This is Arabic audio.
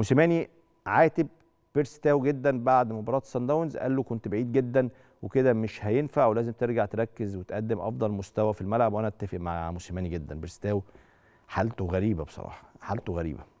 موسيماني عاتب بيرستاو جدا بعد مباراه سان داونز قال له كنت بعيد جدا وكده مش هينفع ولازم ترجع تركز وتقدم افضل مستوى في الملعب وانا اتفق مع موسيماني جدا بيرستاو حالته غريبه بصراحه حالته غريبه